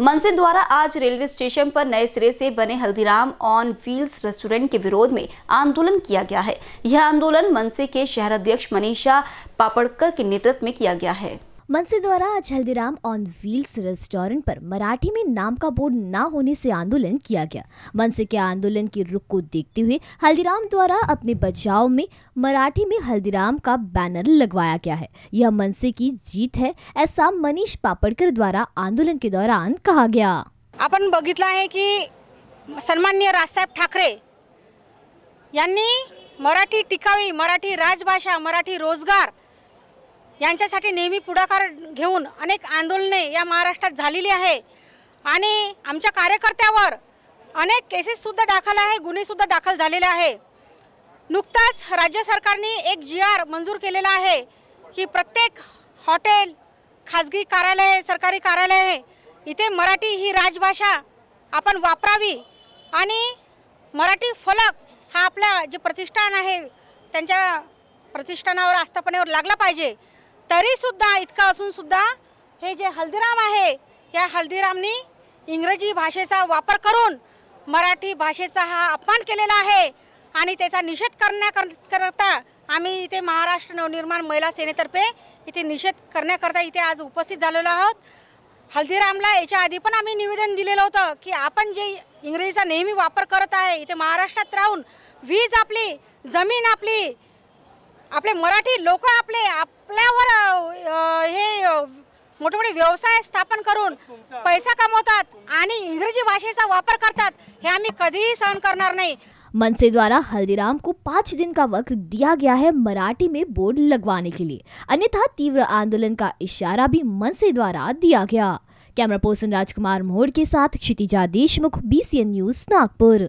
मनसे द्वारा आज railway station पर नए सिरे से बने हल्दीराम ऑन व्हील्स रेस्टोरेंट के विरोध में आंदोलन किया गया है यह आंदोलन मनसे के शहर अध्यक्ष मनीषा पापड़कर के नेतृत्व में किया गया है मनसे द्वारा आज हल्दीराम ऑन व्हील्स रेस्टोरेंट पर मराठी में नाम का बोर्ड ना होने से आंदोलन किया गया मनसे के आंदोलन के रुख को देखते हुए हल्दीराम द्वारा अपने बचाव में मराठी में हल्दीराम का बैनर लगवाया गया है यह मनसे की जीत है ऐसा मनीष पापड़कर द्वारा आंदोलन के दौरान कहा गया अपन बगित है की सन्मान्य राजे ठाकरे मराठी टिकावी मराठी राजभाषा मराठी रोजगार यांच्यासाठी नेहमी पुढाकार घेऊन अनेक आंदोलने या महाराष्ट्रात झालेली आहे आणि आमच्या कार्यकर्त्यावर अनेक केसेससुद्धा दाखल आहे गुन्हेसुद्धा दाखल झालेले आहे नुकताच राज्य सरकारने एक जी आर मंजूर केलेला आहे की प्रत्येक हॉटेल खाजगी कार्यालय सरकारी कार्यालय इथे मराठी ही राजभाषा आपण वापरावी आणि मराठी फलक हा आपला जे प्रतिष्ठान आहे त्यांच्या प्रतिष्ठानावर आस्थापनेवर लागला पाहिजे तरी सुद्धा इतकं असून सुद्धा हे जे हल्दीराम आहे या हल्दीरामनी इंग्रजी भाषेचा वापर करून मराठी भाषेचा हा अपमान केलेला आहे आणि त्याचा निषेध करण्याकरता आम्ही इथे महाराष्ट्र नवनिर्माण महिला सेनेतर्फे इथे निषेध करण्याकरता इथे आज उपस्थित झालेलो आहोत हल्दीरामला याच्या आधी पण आम्ही निवेदन दिलेलं होतं की आपण जे इंग्रजीचा नेहमी वापर करत आहे इथे महाराष्ट्रात राहून वीज आपली जमीन आपली अपने मराठी लोक अपने अपने वे मोटे मोटे व्यवसाय स्थापन करून पैसा कमवतात आणि इंग्रजी भाषेचा वापर करतात हे कभी ही सहन करणार नाही मनसे द्वारा हल्दीराम को पांच दिन का वक्त दिया गया है मराठी में बोर्ड लगवाने के लिए अन्यथा तीव्र आंदोलन का इशारा भी मनसे द्वारा दिया गया कैमरा पर्सन राजकुमार मोहड़ के साथ क्षितिजा देशमुख बीसीएन न्यूज नागपुर